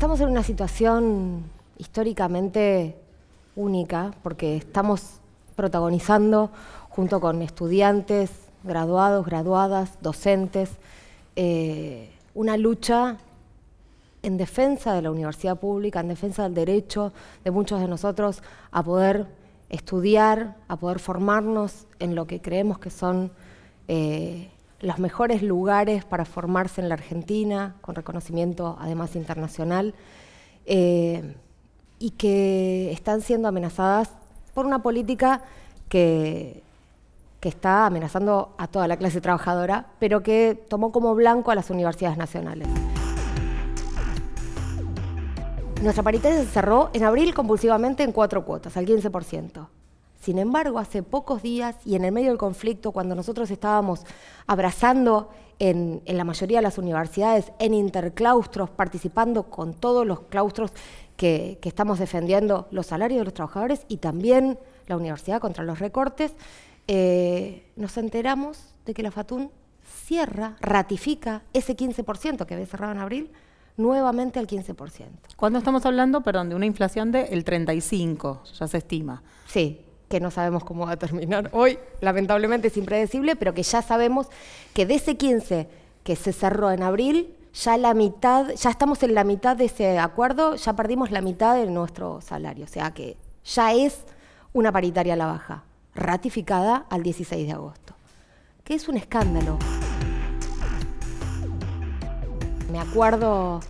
estamos en una situación históricamente única, porque estamos protagonizando junto con estudiantes, graduados, graduadas, docentes, eh, una lucha en defensa de la universidad pública, en defensa del derecho de muchos de nosotros a poder estudiar, a poder formarnos en lo que creemos que son eh, los mejores lugares para formarse en la Argentina, con reconocimiento además internacional, eh, y que están siendo amenazadas por una política que, está amenazando a toda la clase trabajadora, pero que tomó como blanco a las universidades nacionales. Nuestra parité se cerró en abril compulsivamente en cuatro cuotas, al 15%. Sin embargo, hace pocos días y en el medio del conflicto, cuando nosotros estábamos abrazando en, la mayoría de las universidades, en interclaustros, participando con todos los claustros que, estamos defendiendo los salarios de los trabajadores y también la universidad contra los recortes, eh, nos enteramos de que la FATUN cierra, ratifica ese 15% que había cerrado en abril, nuevamente al 15%. Cuando estamos hablando, perdón, de una inflación del el 35%, ya se estima. Sí que no sabemos cómo va a terminar hoy, lamentablemente es impredecible, pero que ya sabemos que de ese 15 que se cerró en abril, ya la mitad, ya estamos en la mitad de ese acuerdo, ya perdimos la mitad de nuestro salario, o sea que ya es una paritaria a la baja, ratificada al 16 de agosto, que es un escándalo. Me acuerdo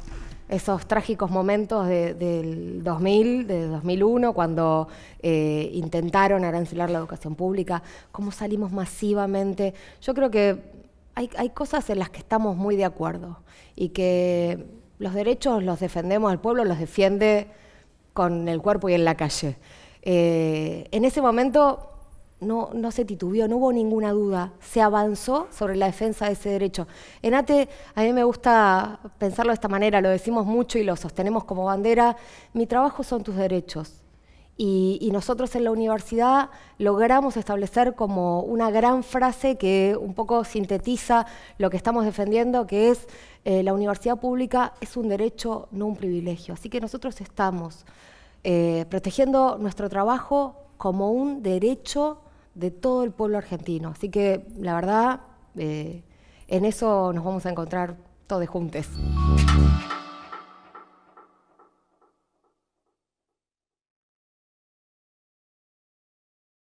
esos trágicos momentos del 2000, de 2001, cuando eh, intentaron arancelar la educación pública, cómo salimos masivamente. Yo creo que hay, cosas en las que estamos muy de acuerdo y que los derechos los defendemos, el pueblo los defiende con el cuerpo y en la calle. Eh, en ese momento no, se titubió no hubo ninguna duda, se avanzó sobre la defensa de ese derecho. En ATE, a mí me gusta pensarlo de esta manera, lo decimos mucho y lo sostenemos como bandera, mi trabajo son tus derechos. Y, nosotros en la universidad logramos establecer como una gran frase que un poco sintetiza lo que estamos defendiendo, que es eh, la universidad pública es un derecho, no un privilegio. Así que nosotros estamos eh, protegiendo nuestro trabajo como un derecho de todo el pueblo argentino. Así que la verdad, eh, en eso nos vamos a encontrar todos juntos.